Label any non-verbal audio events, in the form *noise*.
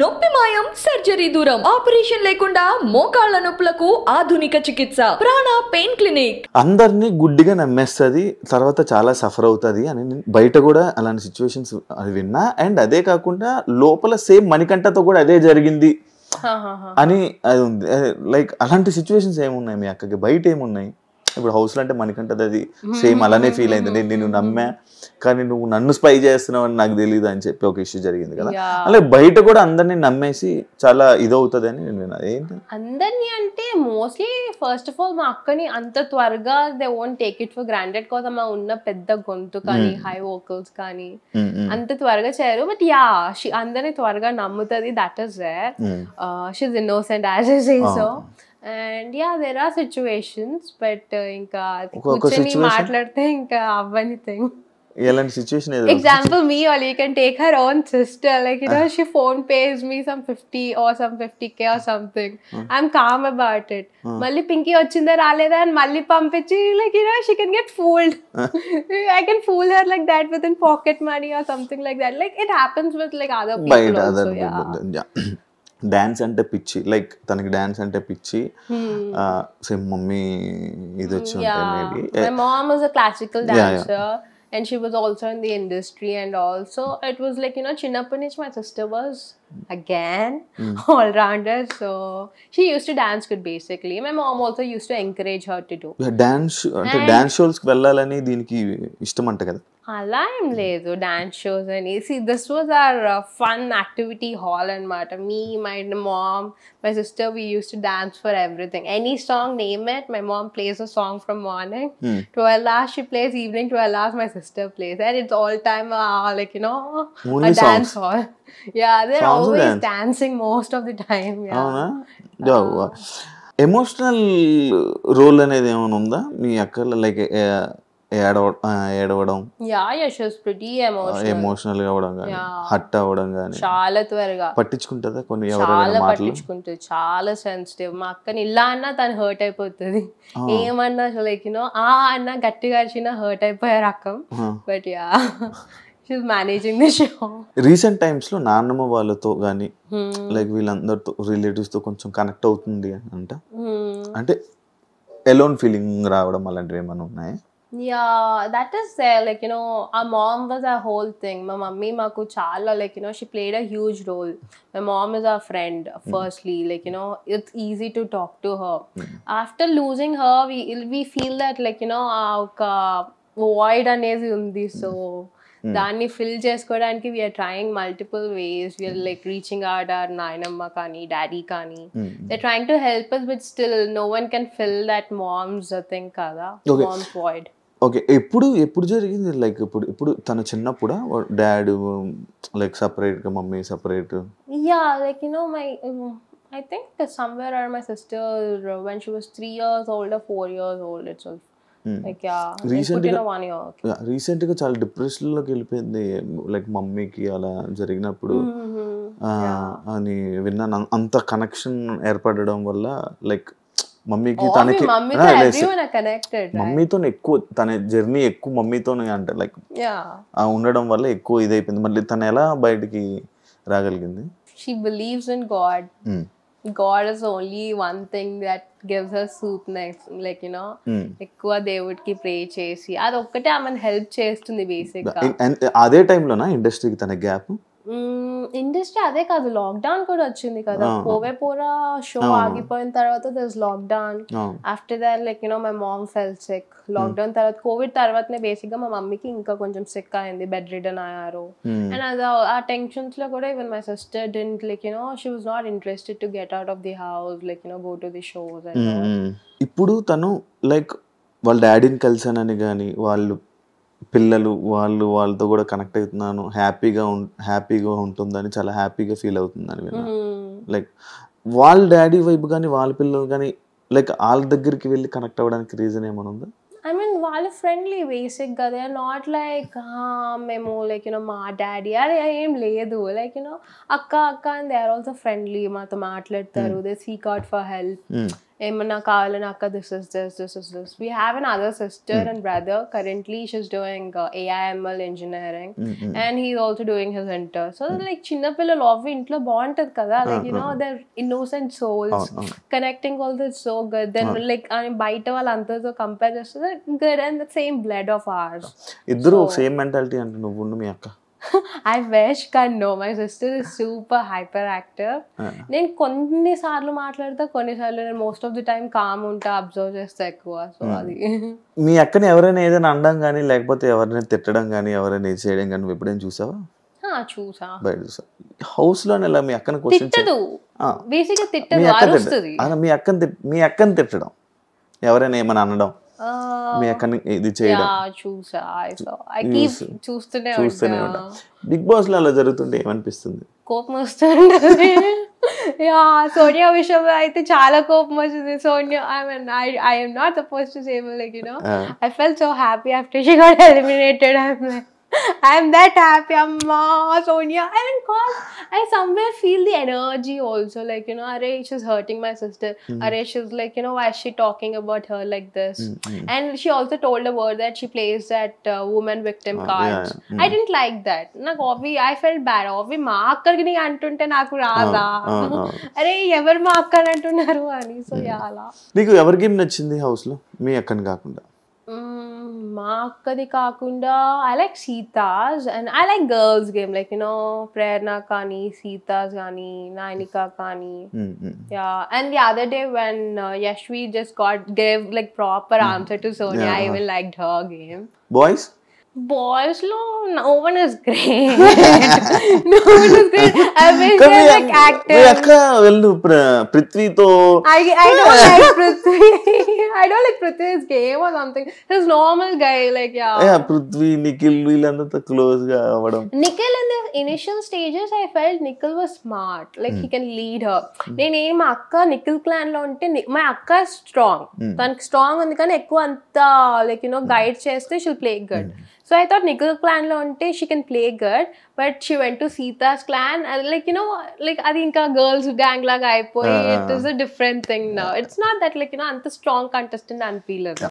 నొప్పి మాయం సర్జరీ దూరం ఆపరేషన్ లేకుండా మోకాళ్ల నొప్పులకు ఆధునిక చికిత్స ప్రాణ పెయిన్ క్లినిక్ అందరినీ గుడ్డిగా నమ్మేస్తుంది తర్వాత చాలా సఫర్ అవుతుంది అని నేను బయట కూడా అలాంటి సిచ్యువేషన్స్ అది విన్నా అండ్ అదే కాకుండా లోపల సేమ్ మణికంఠతో కూడా అదే జరిగింది అని అది ఉంది లైక్ అలాంటి సిచ్యువేషన్స్ ఏమున్నాయి మీ అక్కకి బయట ఏమున్నాయి ఇప్పుడు హౌస్లో అంటే మనకంటది అది సేమ్ అలానే ఫీల్ అయింది నేను నిన్ను నమ్మా కానీ నువ్వు నన్ను స్పై చేస్తున్నావు అని నాకు తెలియదు అని చెప్పి ఒక ఇష్యూ జరిగింది కదా అలా బయట కూడా అందరినీ నమ్మేసి చాలా ఇదవుతుంది అని నేను విన్నా ఏంటి అందరినీ అంటే మోస్ట్లీ ఫస్ట్ ఆఫ్ ఆల్ మా అక్కని అంత త్వరగా they own take it for granted కోసం మా ఉన్న పెద్ద గొంతు కానీ హై వోకల్స్ కానీ అంత త్వరగా చేయరు బట్ యా అందరినీ త్వరగా నమ్ముతుంది that is rare she's innocent as so and yeah there are situations but ఇంకా కూర్చొని మాట్లాడితే ఇంకా అవ్వని థింగ్ ఎలాంటి సిచ్యువేషన్ ఏదో ఎగ్జాంపుల్ మీ all you can take her own sister like you know she phone pays me some 50 or some 50 K or something I am calm about it మళ్ళీ పింకీ వచ్చిందా రాలేదా అని మళ్ళీ పంపించి like you know she can get fooled I can fool her like that with in pocket money or something like that like it happens with like other people also yeah dance అంటే పిచ్చి like తనకి dance అంటే పిచ్చి same mummy ఇది వచ్చి ఉంటాయి maybe classical and she was also in the industry and also it was like you know chinnappanish my sister was again mm. *laughs* all rounder so she used to dance good basically my mom also used to encourage her to do dance అంటే dance shows కి వెళ్ళాలని దీనికి ఇష్టం అంట కదా అలా ఏం లేదు డాన్స్ షోస్ అని see this was our fun activity hall అనమాట me my mom my sister we use to dance for everything any song name it my mom plays a song from morning twelve hours she plays evening twelve hours my sister plays and it's all time like you know dance hall yeah there all always dance dancing most of the time అవునా emotional role ah. అనేది ఏమైనా ఉందా మీ అక్క like ఏడవడం yeah yeah she's pretty emotional emotional గా అవడం గాని హట్ అవడం గాని చాలా త్వరగా పట్టించుకుంటదా కొన్ని చాలా పట్టించుకుంటుంది చాలా సెన్సిటివ్ మా అక్కని ఇలా అన్నా తను హర్ట్ అయిపోతుంది ఏమన్నా లైక్ యూనో ఆ అన్న గట్టిగా అరిచినా హర్ట్ అయిపోయారు అక్క but yeah managing the show recent times లో నాన్నమ్మ వాళ్ళతో గానీ లైక్ hmm. వీళ్ళందరితో రిలేటివ్స్ తో కొంచెం కనెక్ట్ అవుతుంది అని అంట hmm. అంటే ఎలోన్ ఫీలింగ్ రావడం అలాంటివి ఏమైనా ఉన్నాయా yeah that is like you know uh mom was a whole thing మా మమ్మీ మాకు చాలా like you know she played a huge role my mom is a friend firstly like you know it's easy to talk to her after losing her we we feel that like you know ఒక void అనేది ఉంది so Hmm. దాన్ని fill చేసుకోవడానికి we're trying multiple ways we're like reaching out our నాయనమ్మ కానీ daddy కానీ they trying to help us but still no one can fill that mom's thing కదా mom's void okay ఎప్పుడు ఎప్పుడు జరిగింది లైక్ ఇప్పుడు ఇప్పుడు తన చిన్నప్పుడు డాడ్ లైక్ సెపరేట్ um, గా mummy separate yeah like you know my I think somewhere or my sister when she was three years old four years old it's also recent hmm. గా చాలా depression లోకి వెళ్ళిపోయింది like మమ్మీకి అలా జరిగినప్పుడు mm-hmm. అని విన్నాను అంత కనెక్షన్ ఏర్పడడం వల్ల లైక్ మమ్మీకి తనకి మమ్మీతో ఎక్కువ తన జర్నీ ఎక్కువ మమ్మీతోనే అంటే లైక్ ఉండడం వల్ల ఎక్కువ ఇదైపోయింది మళ్ళీ తను ఎలా బయటికి రాగలిగింది she believes in God God is only one thing that gives a soup next like no ఎక్కువ దేవుడికి ప్రే చేసి అది ఒక్కటే ఆమెను హెల్ప్ చేస్తుంది బేసిక్ అదే టైంలోనా ఇండస్ట్రీకి తన గ్యాప్ ఇండస్ట్రీ అదే కాదు లాక్డౌన్ కూడా వచ్చింది కదా పోవే పోరా షో ఆగిపోయిన తర్వాత thus lockdown after that like you know my mom fell sick lockdown తర్వాత కోవిడ్ తర్వాతనే బేసిక్ గా మా మమ్మీకి ఇంకా కొంచెం సిక్ అయింది బెడ్ రిటర్న్ అయ్యారు అండ్ hmm. అది ఆ టెన్షన్స్ లో కూడా even my sister didn't like you know she was not interested to get out of the house like you know go to the shows ఇప్పుడు తను లైక్ వాళ్ళ డాడీని కలిసానని కానీ వాళ్ళు పిల్లలు వాళ్ళు వాళ్ళతో కూడా కనెక్ట్ అవుతున్నాను హ్యాపీగా హ్యాపీగా ఉంటుందని చాలా హ్యాపీగా ఫీల్ అవుతుందని లైక్ hmm. వాళ్ళ డాడీ వైపు కానీ వాళ్ళ పిల్లలు కానీ లైక్ వాళ్ళ దగ్గరికి వెళ్ళి కనెక్ట్ అవ్వడానికి రీజన్ ఏమైనా ఉందా ఐ మీన్ వాళ్ళు ఫ్రెండ్లీ బేసిక్గా దే ఆర్ నాట్ లైక్ మేము లైక్ యూనో మా డాడీ అది ఏం లేదు లైక్ యూనో అక్క అక్క and they are also friendly మాతో మాట్లాడతారు they seek out for help ఏమన్నా కావాలని అక్క the sisters the sisters we have an other sister and brother currently she's doing AIML engineering and he also doing his inter so like చిన్నపిల్లలు అవి ఇంట్లో బాగుంటుంది కదా like no their innocent souls connecting all this so good then like అని బయట వాళ్ళు అందరితో compare చేస్తే good and the same blood of ours ఇద్దరు సేమ్ మెంటాలిటీ అంటే నువ్వు మీ అక్క I wish can know my sister is super hyperactive నేను కొన్నిసార్లు మాట్లాడతా కొన్నిసార్లు నేను most of the time calm ఉంటా అబ్జర్వ్ చేస్తా ఎక్కువ సో hmm. అది మీ అక్కని ఎవరైనా ఏదైనా అనడం కానీ లేకపోతే ఎవరైనా తిట్టడం కానీ ఎవరైనా ఏది చేయడం కానీ ఎప్పుడైనా చూసావా చూసా హౌస్ లో మీ అక్కని మీ అక్కని తిట్టడం ఎవరైనా ఏమైనా అనడం Uh, ఇది చేయడం చూస్తూనే చూస్తూనే ఉంటా బిగ్ బాస్ లో అలా జరుగుతుంటే ఏమనిపిస్తుంది కోపం వస్తుంటుంది యా సోనియా విషయంలో అయితే చాలా కోపం వచ్చింది Sonia I mean I I'm not suppose to same like you know I fell so happy after she got eliminated I like I'm that happy, Amma, Sonia. I mean, cause I somewhere feel the energy also. Like, you know, Are, she's hurting my sister. Mm. Are, she's like, you know, why is she talking about her like this? Mm-hmm. And she also told a word that she plays that uh, woman victim oh, cards. Yeah, yeah. Mm. I didn't like that. నాకు అవి I full bad అవి మా అక్కడికి నీకు అంటుంటే నాకు రాదా అరే ఎవరు మా అక్క అంటున్నారు అని సో అలా నీకు ఎవరి గేమ్ నచ్చింది హౌస్ లో మీ అక్కని కాకుండా Makkadi Kakunda. I like Sita's and I like girls' game, like you know, Prerna Kani, Sita's Kani, Nainika Kani. Mm-hmm. Yeah, and the other day when uh, Yashvi just got gave like proper mm-hmm. answer to Sonia, yeah. I even liked her game. Boys? boys lo no one is great no one is great i wish they are like actors akka vellu prithvi to i i don't like prithvi I don't like Prithvi's game or something. He's normal guy, like yeah. Yeah, Prithvi, Nikhil వీళ్ళందరితో close గా Nikhil and. Initial stages I fell Nikhil was smart like he can lead her నేనేం మా అక్క Nikhil clan లో ఉంటే మా అక్క strong hmm. తనకి స్ట్రాంగ్ ఉంది కానీ ఎక్కువ అంత లైక్ యూనో గైడ్ చేస్తే she'll play good so I thought Nikhil clan లో ఉంటే she can play good but she went to Seetha's clan like you know like అది ఇంకా గర్ల్స్ గ్యాంగ్ లాగా అయిపోయి it is a different thing నా it's not that like you know అంత strong contestant అవుతుంది